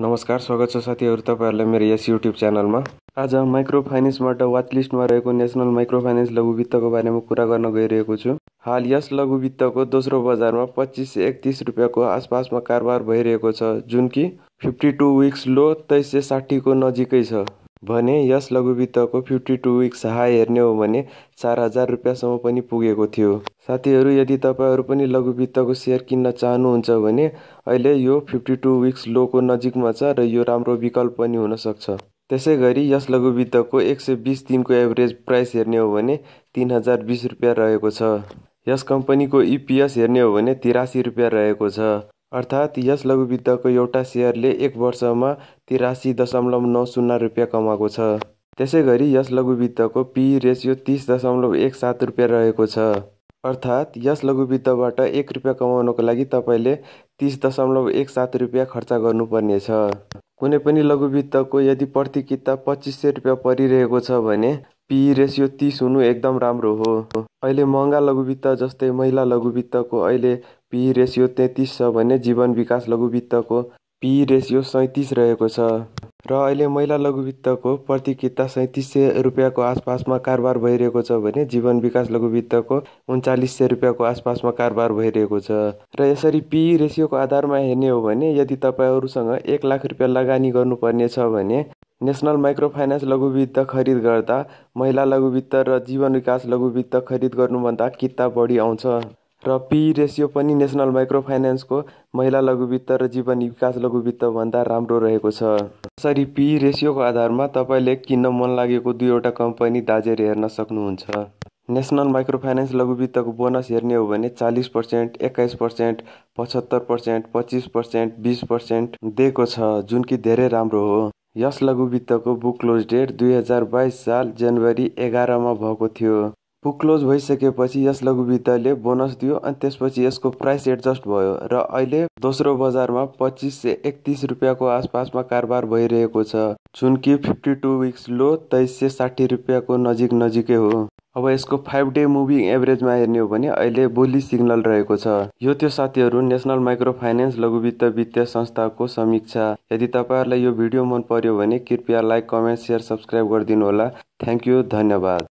नमस्कार स्वागत छ साथीहरू तपाईँहरूलाई मेरो यस युट्युब च्यानलमा आज माइक्रो फाइनेन्सबाट वाच लिस्टमा रहेको नेसनल माइक्रो फाइनेन्स लघु वित्तको बारेमा कुरा गर्न गइरहेको छु हाल यस लघु वित्तको दोस्रो बजारमा पच्चिस सय एकतिस रुपियाँको आसपासमा कारोबार भइरहेको छ जुन कि फिफ्टी टू विक्स लो तेइस सय साठीको नजिकै छ भने यस लघुवित्तको फिफ्टी टु विक सहाय हेर्ने हो भने चार हजार रुपियाँसम्म पनि पुगेको थियो साथीहरू यदि तपाईँहरू पनि लघुवित्तको सेयर किन्न चाहनुहुन्छ भने अहिले यो फिफ्टी टु विक्स लोको नजिकमा छ र यो राम्रो विकल्प पनि हुनसक्छ त्यसै गरी यस लघुवित्तको एक सय बिस दिनको एभरेज प्राइस हेर्ने हो भने तिन हजार बिस रुपियाँ रहेको छ यस कम्पनीको इपिएस e हेर्ने हो भने तिरासी रुपियाँ रहेको छ अर्थात् यस लघुवित्तको एउटा सेयरले एक वर्षमा तिरासी दशमलव नौ शून्य रुपियाँ कमाएको छ त्यसै गरी यस लघुवित्तको पी रेसियो तिस दशमलव एक सात रुपियाँ रहेको छ अर्थात् यस लघुवित्तबाट एक रुपियाँ कमाउनको लागि तपाईँले तिस दशमलव एक सात रुपियाँ खर्च गर्नुपर्नेछ कुनै पनि लघुवित्तको यदि प्रति किताब पच्चिस सय रुपियाँ परिरहेको छ भने पी रेसियो तिस हुनु एकदम राम्रो हो अहिले महँगा लघुवित्त जस्तै महिला लघुवित्तको अहिले पी रेसियो तेत्तिस छ भने जीवन विकास लघुवित्तको पी रेसियो सैँतिस रहेको छ र अहिले महिला लघुवित्तको प्रति किता सैँतिस सय रुपियाँको आसपासमा कारोबार भइरहेको छ भने जीवन विकास लघुवित्तको उन्चालिस सय रुपियाँको आसपासमा कारोबार भइरहेको छ र यसरी पी रेसियोको आधारमा हेर्ने हो भने यदि तपाईँहरूसँग एक लाख रुपियाँ लगानी गर्नुपर्ने छ भने नेसनल माइक्रोफाइनेन्स लघुवित्त खरिद गर्दा महिला लघुवित्त र जीवन विकास लघुवित्त खरिद गर्नुभन्दा किताब बढी आउँछ र पी रेसियो पनि नेसनल माइक्रोफाइनेन्सको महिला लघुवित्त र जीवन विकास लघुवित्तभन्दा राम्रो रहेको छ यसरी पी रेसियोको आधारमा तपाईँले किन्न मन लागेको दुईवटा कम्पनी दाजेर हेर्न सक्नुहुन्छ नेसनल माइक्रोफाइनेन्स लघुवित्तको बोनस हेर्ने हो भने चालिस पर्सेन्ट एक्काइस पर्सेन्ट पचहत्तर पर्सेन्ट पच्चिस पर्सेन्ट बिस पर्सेन्ट दिएको छ जुन कि धेरै राम्रो हो यस लघुवित्तको क्लोज डेट दुई हजार बाइस साल जनवरी एघारमा भएको थियो बुक क्लोज भइसकेपछि यस लघुवित्तले बोनस दियो अनि त्यसपछि यसको प्राइस एडजस्ट भयो र अहिले दोस्रो बजारमा पच्चिस सय एकतिस रुपियाँको आसपासमा कारोबार भइरहेको छ जुन कि फिफ्टी टू विक्स लो तेइस सय साठी रुपियाँको नजिक नजिकै हो अब यसको फाइभ डे मुभी एभरेजमा हेर्ने हो भने अहिले बोली सिग्नल रहेको छ यो त्यो साथीहरू नेसनल माइक्रो फाइनेन्स लघु वित्त वित्तीय संस्थाको समीक्षा यदि तपाईँहरूलाई यो भिडियो मन पर्यो भने कृपया लाइक कमेन्ट सेयर सब्सक्राइब गरिदिनु होला थ्याङ्क यू धन्यवाद